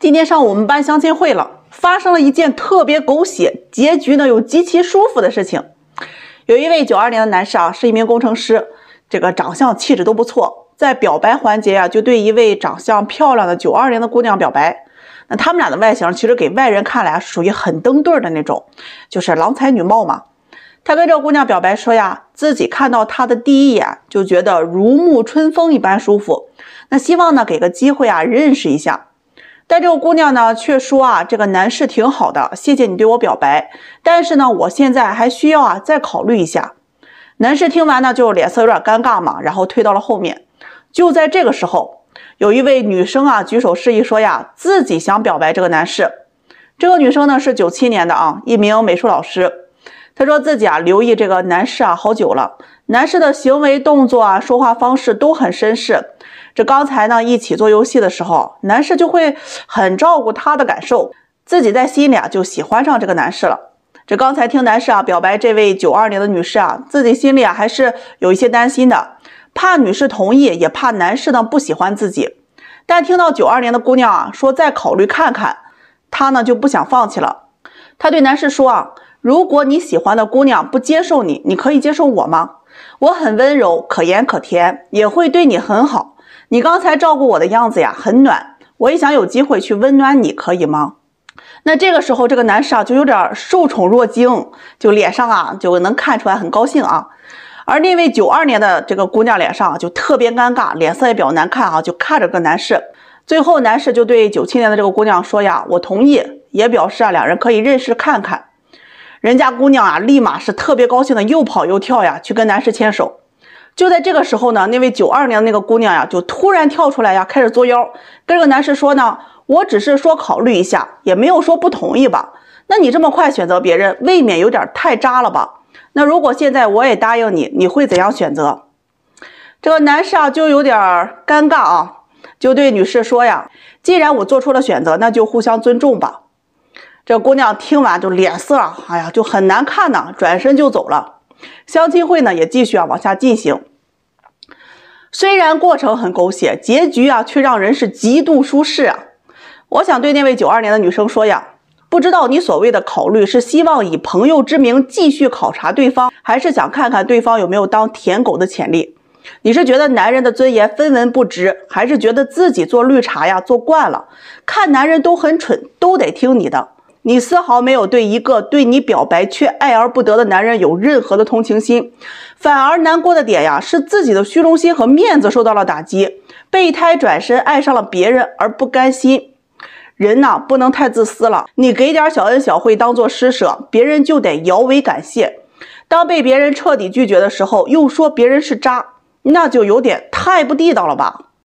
今天上午我们班相亲会了，发生了一件特别狗血，结局呢又极其舒服的事情。有一位九二年的男士啊，是一名工程师，这个长相气质都不错。在表白环节呀，就对一位长相漂亮的九二年的姑娘表白。那他们俩的外形其实给外人看来属于很登对的那种，就是郎才女貌嘛。他跟这姑娘表白说呀，自己看到她的第一眼就觉得如沐春风一般舒服，那希望呢给个机会啊认识一下。但这个姑娘呢，却说啊，这个男士挺好的，谢谢你对我表白。但是呢，我现在还需要啊，再考虑一下。男士听完呢，就脸色有点尴尬嘛，然后退到了后面。就在这个时候，有一位女生啊，举手示意说呀，自己想表白这个男士。这个女生呢，是九七年的啊，一名美术老师。她说自己啊，留意这个男士啊，好久了。男士的行为动作啊，说话方式都很绅士。这刚才呢，一起做游戏的时候，男士就会很照顾她的感受，自己在心里啊，就喜欢上这个男士了。这刚才听男士啊表白，这位九二年的女士啊，自己心里啊还是有一些担心的，怕女士同意，也怕男士呢不喜欢自己。但听到九二年的姑娘啊说再考虑看看，她呢就不想放弃了。他对男士说啊，如果你喜欢的姑娘不接受你，你可以接受我吗？我很温柔，可盐可甜，也会对你很好。你刚才照顾我的样子呀，很暖。我也想有机会去温暖你，可以吗？那这个时候，这个男士啊就有点受宠若惊，就脸上啊就能看出来很高兴啊。而那位九二年的这个姑娘脸上就特别尴尬，脸色也比较难看啊，就看着个男士。最后，男士就对九七年的这个姑娘说呀，我同意。也表示啊，两人可以认识看看，人家姑娘啊，立马是特别高兴的，又跑又跳呀，去跟男士牵手。就在这个时候呢，那位九二年的那个姑娘呀，就突然跳出来呀，开始作妖，跟这个男士说呢：“我只是说考虑一下，也没有说不同意吧？那你这么快选择别人，未免有点太渣了吧？那如果现在我也答应你，你会怎样选择？”这个男士啊，就有点尴尬啊，就对女士说呀：“既然我做出了选择，那就互相尊重吧。”这姑娘听完就脸色，哎呀，就很难看呢，转身就走了。相亲会呢也继续啊往下进行，虽然过程很狗血，结局啊却让人是极度舒适啊。我想对那位九二年的女生说呀，不知道你所谓的考虑是希望以朋友之名继续考察对方，还是想看看对方有没有当舔狗的潜力？你是觉得男人的尊严分文不值，还是觉得自己做绿茶呀做惯了，看男人都很蠢，都得听你的？你丝毫没有对一个对你表白却爱而不得的男人有任何的同情心，反而难过的点呀是自己的虚荣心和面子受到了打击。备胎转身爱上了别人而不甘心，人呐不能太自私了。你给点小恩小惠当做施舍，别人就得摇尾感谢。当被别人彻底拒绝的时候，又说别人是渣，那就有点太不地道了吧。